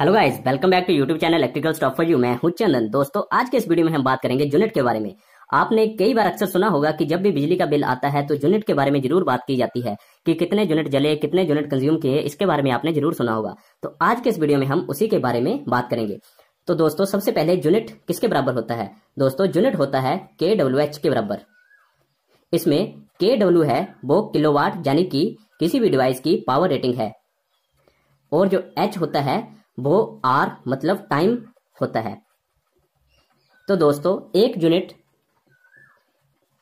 hello guys welcome back to YouTube channel electrical stop for you मैं हूं चंदन दोस्तों आज के इस वीडियो में हम बात करेंगे यूनिट के बारे में आपने कई बार अक्सर सुना होगा कि जब भी बिजली का बिल आता है तो यूनिट के बारे में जरूर बात की जाती है कि कितने यूनिट जले कितने यूनिट कंज्यूम किए इसके बारे में आपने जरूर सुना होगा तो आज के इस वीडियो में हम उसी के बारे में बात करेंगे तो दोस्तों सबसे पहले यूनिट किसके बराबर होता है दोस्तों यूनिट होता है के डब्ल्यू एच के बराबर इसमें के डब्ल्यू है वो किलोवाट यानी कि किसी भी डिवाइस की पावर रेटिंग है और जो एच होता है वो आर मतलब टाइम होता है तो दोस्तों एक यूनिट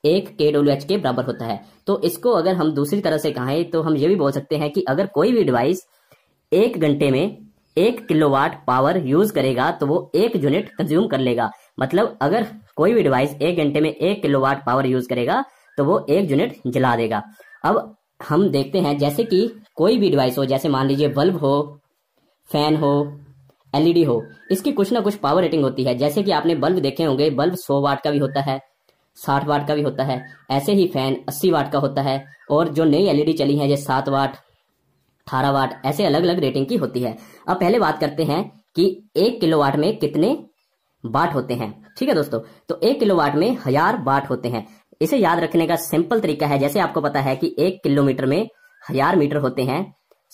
एक के डब्ल्यू एच के बराबर होता है तो इसको अगर हम दूसरी तरह से कहें तो हम ये भी बोल सकते हैं कि अगर कोई भी डिवाइस एक घंटे में एक किलोवाट पावर यूज करेगा तो वो एक यूनिट कंज्यूम कर लेगा मतलब अगर कोई भी डिवाइस एक घंटे में एक किलोवाट पावर यूज करेगा तो वो एक यूनिट जला देगा अब हम देखते हैं जैसे कि कोई भी डिवाइस हो जैसे मान लीजिए बल्ब हो फैन हो एलईडी हो इसकी कुछ ना कुछ पावर रेटिंग होती है जैसे कि आपने बल्ब देखे होंगे बल्ब 100 वाट का भी होता है 60 वाट का भी होता है ऐसे ही फैन 80 वाट का होता है और जो नई एलईडी चली है ये 7 वाट 18 वाट ऐसे अलग अलग रेटिंग की होती है अब पहले बात करते हैं कि एक किलो वाट में कितने बाट होते हैं ठीक है दोस्तों तो एक किलो वाट में हजार वाट होते हैं इसे याद रखने का सिंपल तरीका है जैसे आपको पता है कि एक किलोमीटर में हजार मीटर होते हैं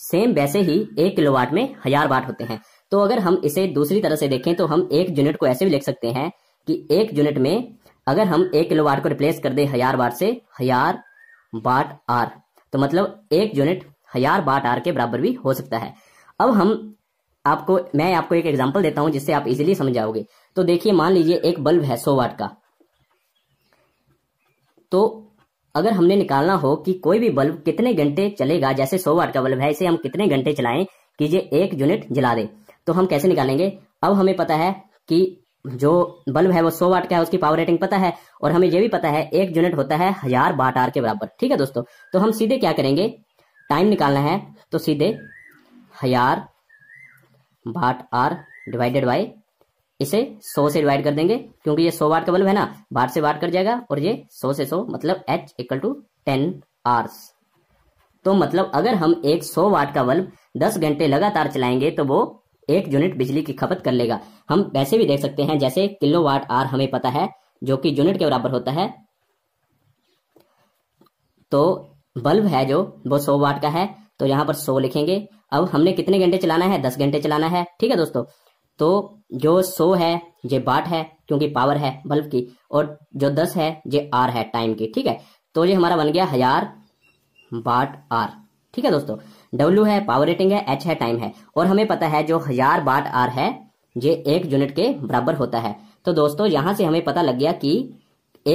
सेम वैसे ही एक किलो वाट में हजार वाट होते हैं तो अगर हम इसे दूसरी तरह से देखें तो हम एक यूनिट को ऐसे भी लिख सकते हैं कि एक यूनिट में अगर हम एक किलो वाट को रिप्लेस कर दे हजार वाट से हजार वाट आर तो मतलब एक यूनिट हजार वाट आर के बराबर भी हो सकता है अब हम आपको मैं आपको एक एग्जाम्पल देता हूं जिससे आप इजिली समझ जाओगे तो देखिए मान लीजिए एक बल्ब है सो वाट का तो अगर हमने निकालना हो कि कोई भी बल्ब कितने घंटे चलेगा जैसे सौ वाट का बल्ब है इसे हम कितने घंटे चलाएं कि ये एक यूनिट जला दे तो हम कैसे निकालेंगे अब हमें पता है कि जो बल्ब है वो सौ वाट का है उसकी पावर रेटिंग पता है और हमें यह भी पता है एक यूनिट होता है हजार बाट आर के बराबर ठीक है दोस्तों तो हम सीधे क्या करेंगे टाइम निकालना है तो सीधे हजार बाट आर डिवाइडेड बाई इसे 100 से डिवाइड कर देंगे क्योंकि ये 100 वाट का बल्ब है ना बाहर से वाट कर जाएगा और ये 100 से 100 मतलब H equal to ten hours तो मतलब अगर हम एक 100 वाट का बल्ब 10 घंटे लगातार चलाएंगे तो वो एक यूनिट बिजली की खपत कर लेगा हम वैसे भी देख सकते हैं जैसे किलो वाट आर हमें पता है जो कि यूनिट के बराबर होता है तो बल्ब है जो वो सौ वाट का है तो यहाँ पर सौ लिखेंगे अब हमने कितने घंटे चलाना है दस घंटे चलाना है ठीक है दोस्तों तो जो सो है ये बाट है क्योंकि पावर है बल्ब की और जो दस है ये आर है टाइम की ठीक है तो ये हमारा बन गया हजार बाट आर ठीक है दोस्तों डब्ल्यू है पावर रेटिंग है एच है टाइम है और हमें पता है जो हजार बाट आर है ये एक यूनिट के बराबर होता है तो दोस्तों यहां से हमें पता लग गया कि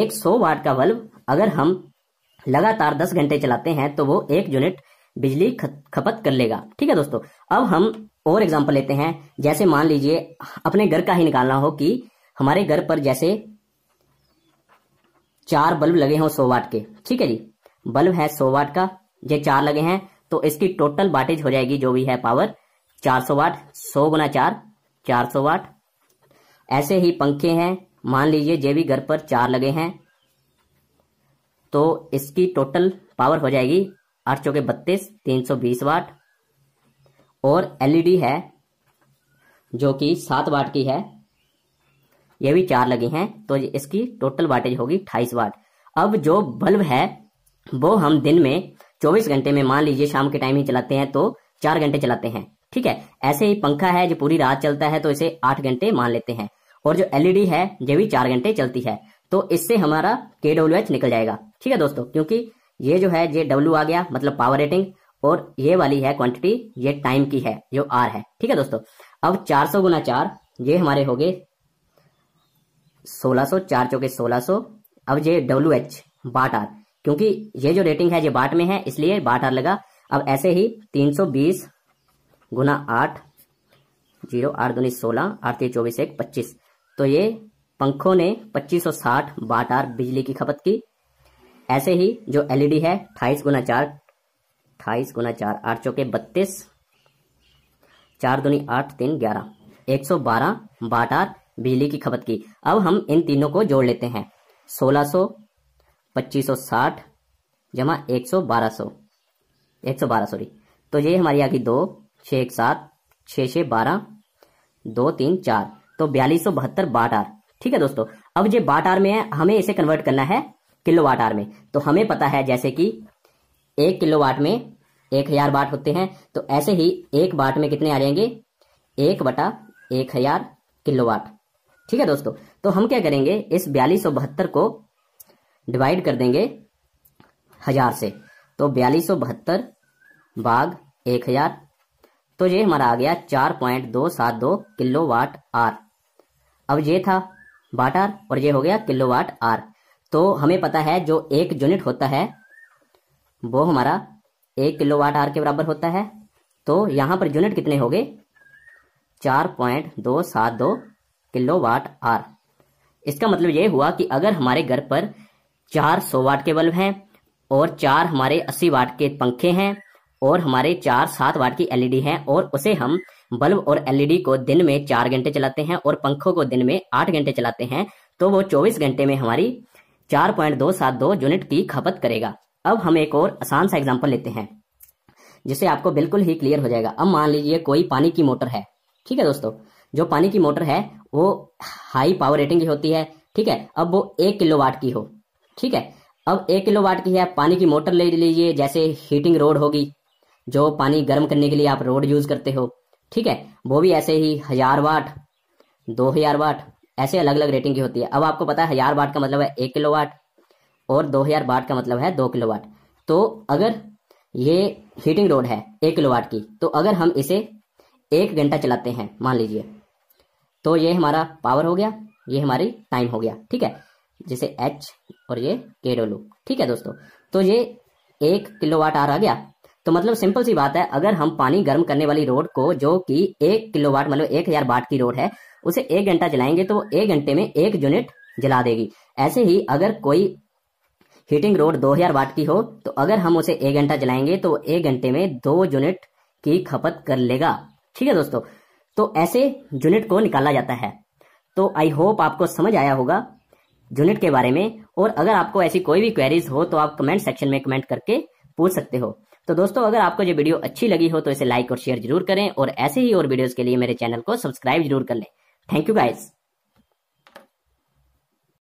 एक सौ वाट का बल्ब अगर हम लगातार दस घंटे चलाते हैं तो वो एक यूनिट बिजली खपत कर लेगा ठीक है दोस्तों अब हम और एग्जाम्पल लेते हैं जैसे मान लीजिए अपने घर का ही निकालना हो कि हमारे घर पर जैसे चार बल्ब लगे हों सौ वाट के ठीक है जी बल्ब है सौ वाट का ये चार लगे हैं तो इसकी टोटल वाटेज हो जाएगी जो भी है पावर चार सौ वाट सौ गुना चार चार सौ वाट ऐसे ही पंखे हैं मान लीजिए जे भी घर पर चार लगे हैं तो इसकी टोटल पावर हो जाएगी आठ चौके बत्तीस तीन सौ बीस वाट और एलईडी e है जो कि सात वाट की है ये भी चार लगी हैं तो इसकी टोटल वाटेज होगी अठाईस वाट अब जो बल्ब है वो हम दिन में चौबीस घंटे में मान लीजिए शाम के टाइम ही चलाते हैं तो चार घंटे चलाते हैं ठीक है ऐसे ही पंखा है जो पूरी रात चलता है तो इसे आठ घंटे मान लेते हैं और जो एलईडी e है ये भी चार घंटे चलती है तो इससे हमारा के निकल जाएगा ठीक है दोस्तों क्योंकि ये जो है ये डब्ल्यू आ गया मतलब पावर रेटिंग और ये वाली है क्वांटिटी ये टाइम की है जो आर है ठीक है दोस्तों अब 400 सौ गुना चार ये हमारे हो गए 1600 सो, चार चौके 1600 अब ये डब्ल्यू एच बाट आर क्योंकि ये जो रेटिंग है ये बाट में है इसलिए बाट आर लगा अब ऐसे ही 320 गुना आठ जीरो आठ दूनी सोलह आठ तीन चौबीस एक पच्चीस तो ये पंखों ने 2560 बाट आर बिजली की खपत की ऐसे ही जो एलईडी e है अठाईस गुना चार अट्ठाईस गुना चार आठ चौके बत्तीस चार दुनी आठ तीन ग्यारह एक सौ बारह बाटार बिजली की खपत की अब हम इन तीनों को जोड़ लेते हैं सोलह सौ पच्चीस सौ साठ जमा एक सौ बारह सौ एक सौ बारह सॉरी तो ये हमारी आगे दो छः एक सात छ छः बारह दो तीन चार तो बयालीस सौ बहत्तर बाट आर ठीक है दोस्तों अब जो बाट आर में है हमें इसे कन्वर्ट करना है किलो वाट आर में तो हमें पता है जैसे कि एक किलो वाट में एक हजार वाट होते हैं तो ऐसे ही एक वाट में कितने आ जाएंगे एक बटा एक हजार किलो वाट ठीक है दोस्तों तो हम क्या करेंगे इस बयालीस सौ बहत्तर को डिवाइड कर देंगे हजार से तो बयालीस सौ बहत्तर भाग एक हजार तो ये हमारा आ गया चार पॉइंट दो सात दो किलो वाट आर अब ये था वाट आर और ये हो गया किलो वाट आर तो हमें पता है जो एक यूनिट होता है वो हमारा एक किलो वाट आर के बराबर होता है तो यहां पर यूनिट कितने हो गए चार पॉइंट दो सात दो किलो वाट आर इसका मतलब यह हुआ कि अगर हमारे घर पर चार सौ वाट के बल्ब हैं और चार हमारे अस्सी वाट के पंखे हैं और हमारे चार सात वाट की एलईडी हैं और उसे हम बल्ब और एलईडी को दिन में चार घंटे चलाते हैं और पंखों को दिन में आठ घंटे चलाते हैं तो वो चौबीस घंटे में हमारी चार पॉइंट दो सात दो यूनिट की खपत करेगा अब हम एक और आसान सा एग्जाम्पल लेते हैं जिससे आपको बिल्कुल ही क्लियर हो जाएगा अब मान लीजिए कोई पानी की मोटर है ठीक है दोस्तों जो पानी की मोटर है वो हाई पावर रेटिंग की होती है ठीक है अब वो एक किलो वाट की हो ठीक है अब एक किलो वाट की है पानी की मोटर ले लीजिए जैसे हीटिंग रोड होगी जो पानी गर्म करने के लिए आप रोड यूज करते हो ठीक है वो भी ऐसे ही हजार वाट दो हजार वाट ऐसे अलग अलग रेटिंग की होती है अब आपको पता है हजार वाट का मतलब है एक किलो वाट और दो हजार वाट का मतलब है दो किलो वाट तो अगर ये हीटिंग रोड है एक किलो वाट की तो अगर हम इसे एक घंटा चलाते हैं मान लीजिए तो ये हमारा पावर हो गया ये हमारी टाइम हो गया ठीक है जैसे एच और ये के डब्ल्यू ठीक है दोस्तों तो ये एक किलो वाट आर आ गया तो मतलब सिंपल सी बात है अगर हम पानी गर्म करने वाली रोड को जो कि एक किलो वाट मतलब एक हजार वाट की रोड है उसे एक घंटा चलाएंगे तो एक घंटे में एक यूनिट जला देगी ऐसे ही अगर कोई हीटिंग रोड 2000 वाट की हो तो अगर हम उसे एक घंटा जलाएंगे तो एक घंटे में दो यूनिट की खपत कर लेगा ठीक है दोस्तों तो ऐसे यूनिट को निकाला जाता है तो आई होप आपको समझ आया होगा यूनिट के बारे में और अगर आपको ऐसी कोई भी क्वेरीज हो तो आप कमेंट सेक्शन में कमेंट करके पूछ सकते हो तो दोस्तों अगर आपको ये वीडियो अच्छी लगी हो तो इसे लाइक और शेयर जरूर करें और ऐसे ही और वीडियोस के लिए मेरे चैनल को सब्सक्राइब जरूर कर लें थैंक यू गाइज़